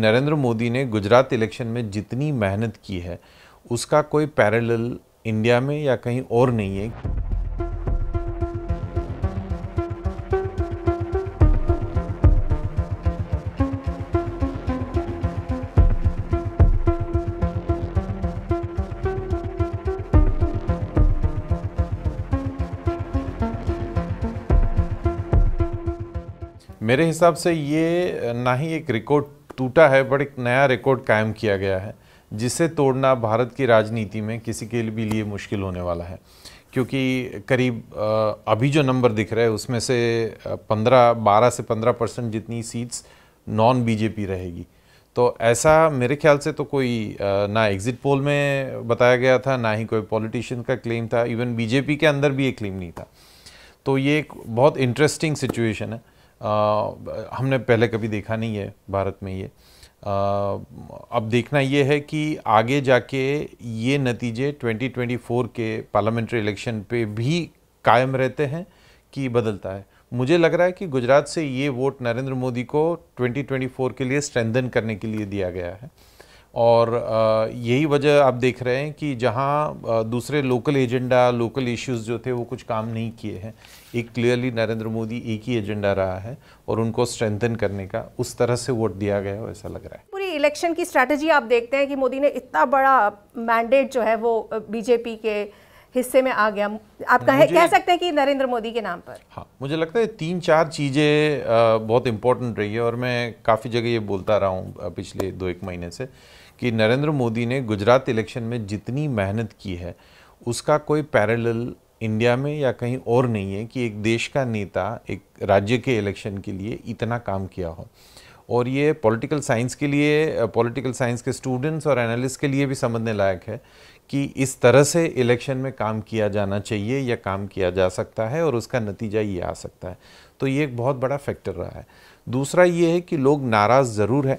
नरेंद्र मोदी ने गुजरात इलेक्शन में जितनी मेहनत की है उसका कोई पैरेलल इंडिया में या कहीं और नहीं है मेरे हिसाब से ये ना ही एक रिकॉर्ड टूटा है बट एक नया रिकॉर्ड कायम किया गया है जिसे तोड़ना भारत की राजनीति में किसी के भी लिए मुश्किल होने वाला है क्योंकि करीब अभी जो नंबर दिख रहा है उसमें से पंद्रह बारह से पंद्रह परसेंट जितनी सीट्स नॉन बीजेपी रहेगी तो ऐसा मेरे ख्याल से तो कोई ना एग्ज़िट पोल में बताया गया था ना ही कोई पॉलिटिशियन का क्लेम था इवन बीजेपी के अंदर भी ये क्लेम नहीं था तो ये एक बहुत इंटरेस्टिंग सिचुएशन है हमने पहले कभी देखा नहीं है भारत में ये अब देखना ये है कि आगे जाके ये नतीजे 2024 के पार्लियामेंट्री इलेक्शन पे भी कायम रहते हैं कि बदलता है मुझे लग रहा है कि गुजरात से ये वोट नरेंद्र मोदी को 2024 के लिए स्ट्रेंथन करने के लिए दिया गया है और यही वजह आप देख रहे हैं कि जहां दूसरे लोकल एजेंडा लोकल इश्यूज जो थे वो कुछ काम नहीं किए हैं एक क्लियरली नरेंद्र मोदी एक ही एजेंडा रहा है और उनको स्ट्रेंथन करने का उस तरह से वोट दिया गया है ऐसा लग रहा है पूरी इलेक्शन की स्ट्रैटेजी आप देखते हैं कि मोदी ने इतना बड़ा मैंडेट जो है वो बीजेपी के हिस्से में आ गया आप कह, कह सकते हैं कि नरेंद्र मोदी के नाम पर हाँ मुझे लगता है तीन चार चीज़ें बहुत इंपॉर्टेंट रही है और मैं काफ़ी जगह ये बोलता रहा हूँ पिछले दो एक महीने से कि नरेंद्र मोदी ने गुजरात इलेक्शन में जितनी मेहनत की है उसका कोई पैरेलल इंडिया में या कहीं और नहीं है कि एक देश का नेता एक राज्य के इलेक्शन के लिए इतना काम किया हो और ये पॉलिटिकल साइंस के लिए पॉलिटिकल साइंस के स्टूडेंट्स और एनालिस्ट के लिए भी समझने लायक है कि इस तरह से इलेक्शन में काम किया जाना चाहिए या काम किया जा सकता है और उसका नतीजा ये आ सकता है तो ये एक बहुत बड़ा फैक्टर रहा है दूसरा ये है कि लोग नाराज़ ज़रूर हैं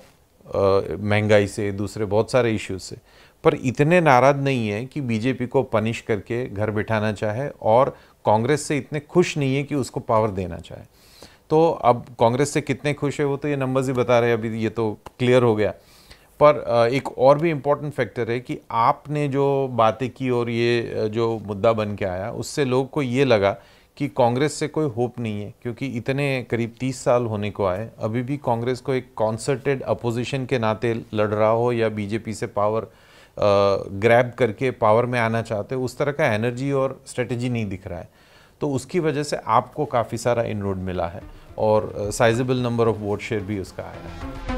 महंगाई से दूसरे बहुत सारे इश्यूज से पर इतने नाराज नहीं है कि बीजेपी को पनिश करके घर बिठाना चाहे और कांग्रेस से इतने खुश नहीं है कि उसको पावर देना चाहे तो अब कांग्रेस से कितने खुश है वो तो ये नंबर्स ही बता रहे हैं अभी ये तो क्लियर हो गया पर एक और भी इम्पॉर्टेंट फैक्टर है कि आपने जो बातें की और ये जो मुद्दा बन के आया उससे लोग को ये लगा कि कांग्रेस से कोई होप नहीं है क्योंकि इतने करीब तीस साल होने को आए अभी भी कांग्रेस को एक कॉन्सर्टेड अपोजिशन के नाते लड़ रहा हो या बीजेपी से पावर ग्रैब करके पावर में आना चाहते हो उस तरह का एनर्जी और स्ट्रेटजी नहीं दिख रहा है तो उसकी वजह से आपको काफ़ी सारा इनरोड मिला है और sizeable number of vote share भी उसका आया है